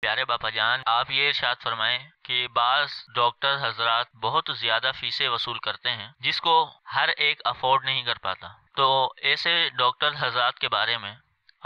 प्यारे बापा जान आप ये इर्शाद फरमाए कि बास डॉक्टर हजरात बहुत ज़्यादा फीसें वसूल करते हैं जिसको हर एक अफोर्ड नहीं कर पाता तो ऐसे डॉक्टर हजरात के बारे में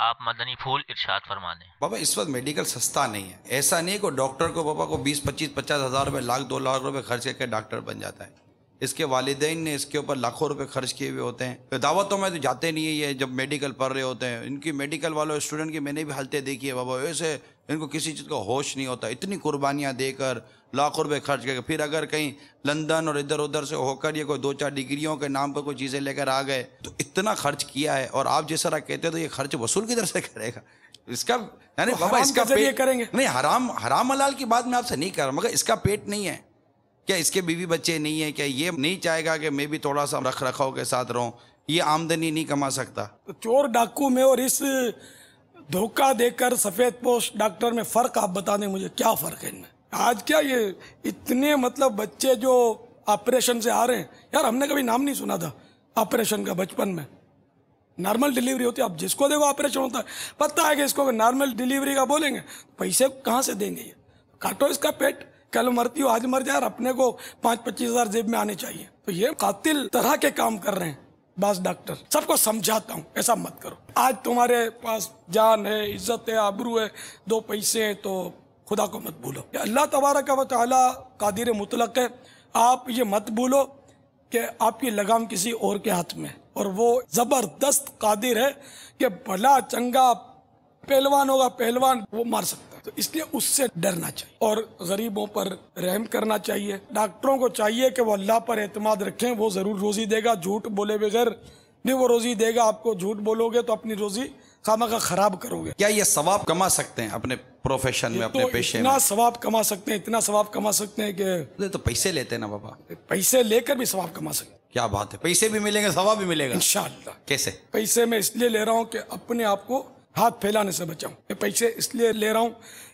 आप मदनी फूल इरशाद फरमा दें बाबा इस वक्त मेडिकल सस्ता नहीं है ऐसा नहीं को डॉक्टर को बाबा को बीस पच्चीस पचास हज़ार रुपये लाख दो लाख रुपए खर्च करके डॉक्टर बन जाता है इसके वालदे ने इसके ऊपर लाखों रुपए खर्च किए हुए होते हैं तो दावतों में तो जाते नहीं है ये जब मेडिकल पढ़ रहे होते हैं इनकी मेडिकल वालों स्टूडेंट की मैंने भी हालतें देखी है बाबा ऐसे इनको किसी चीज़ का होश नहीं होता इतनी कुर्बानियाँ देकर लाखों रुपये खर्च करके फिर अगर कहीं लंदन और इधर उधर से होकर ये कोई दो चार डिग्रियों के नाम पर कोई चीज़ें लेकर आ गए तो इतना खर्च किया है और आप तरह कहते हैं तो ये खर्च वसूल किधर से करेगा इसका यानी तो बाबा इसका पेट करेंगे नहीं हराम हराम हलाल की बात मैं आपसे नहीं कर रहा मगर इसका पेट नहीं है क्या इसके बीवी बच्चे नहीं है क्या ये नहीं चाहेगा कि मैं भी थोड़ा सा रख रखाव के साथ रहूँ ये आमदनी नहीं कमा सकता तो चोर डाकू में और इस धोखा देकर सफ़ेद पोस्ट डॉक्टर में फ़र्क आप बता दें मुझे क्या फ़र्क है इनमें आज क्या ये इतने मतलब बच्चे जो ऑपरेशन से आ रहे हैं यार हमने कभी नाम नहीं सुना था ऑपरेशन का बचपन में नॉर्मल डिलीवरी होती है आप जिसको देखो ऑपरेशन होता है पता है कि इसको नॉर्मल डिलीवरी का बोलेंगे पैसे कहाँ से देंगे ये काटो इसका पेट कल मरती हो आज मर जाए अपने को पाँच पच्चीस हज़ार जेब में आने चाहिए तो ये कातिल तरह के काम कर रहे हैं बस डॉक्टर सबको समझाता हूँ ऐसा मत करो आज तुम्हारे पास जान है इज्जत है आबरू है दो पैसे हैं तो खुदा को मत भूलो अल्लाह तबारक व ताली कादिर मुतलक है आप ये मत भूलो कि आपकी लगाम किसी और के हाथ में और वो ज़बरदस्त कादिर है कि भला चंगा पहलवान होगा पहलवान वो मार सकता है तो इसलिए उससे डरना चाहिए और गरीबों पर रहम करना चाहिए डॉक्टरों को चाहिए कि वो अल्लाह पर एतमाद रखें वो ज़रूर रोज़ी देगा झूठ बोले बगैर नहीं वो रोज़ी देगा आपको झूठ बोलोगे तो अपनी रोज़ी खामा का खराब करोगे क्या ये सवाब कमा सकते हैं अपने प्रोफेशन में अपने तो पेशे इतना में सवाब कमा सकते हैं इतना सवाब कमा सकते हैं कि तो पैसे लेते हैं ना बाबा पैसे लेकर भी सवाब कमा सकते क्या बात है पैसे भी मिलेंगे सवाब भी मिलेगा इंशाल्लाह कैसे पैसे मैं इसलिए ले रहा हूँ कि अपने आप को हाथ फैलाने से बचाऊं मैं पैसे इसलिए ले रहा हूं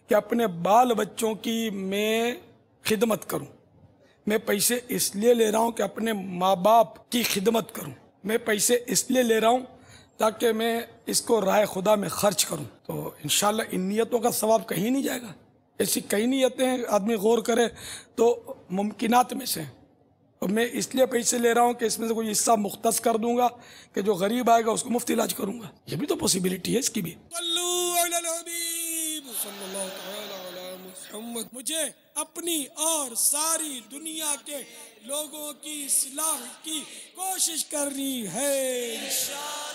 कि अपने बाल बच्चों की मैं खिदमत करूं मैं पैसे इसलिए ले रहा हूं कि अपने माँ बाप की खिदमत करूं मैं पैसे इसलिए ले रहा हूं ताकि मैं इसको राय खुदा में खर्च करूं तो इन इन नीयतों का सवाब कहीं नहीं जाएगा ऐसी कई नीयतें आदमी गौर करे तो मुमकिनात में से और मैं इसलिए पैसे ले रहा हूँ कि इसमें से कोई हिस्सा मुख्त कर दूंगा कि जो गरीब आएगा उसको मुफ्त इलाज करूंगा ये भी तो पॉसिबिलिटी है इसकी भी मुझे अपनी और सारी दुनिया के लोगों की सलाह की कोशिश करनी है इंशाल्लाह